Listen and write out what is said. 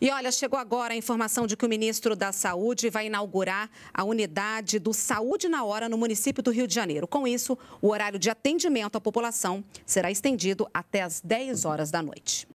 E olha, chegou agora a informação de que o ministro da Saúde vai inaugurar a unidade do Saúde na Hora no município do Rio de Janeiro. Com isso, o horário de atendimento à população será estendido até às 10 horas da noite.